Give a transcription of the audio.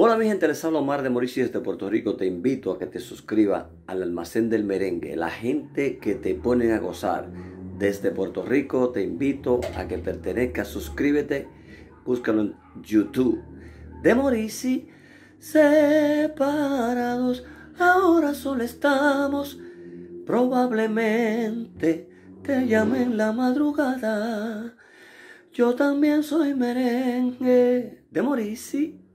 Hola mi gente, les hablo Omar de Mauricio desde Puerto Rico. Te invito a que te suscribas al Almacén del Merengue, la gente que te pone a gozar. Desde Puerto Rico te invito a que pertenezca, suscríbete, búscalo en YouTube. De Mauricio, separados, ahora solo estamos. Probablemente te llamen la madrugada. Yo también soy merengue de Mauricio.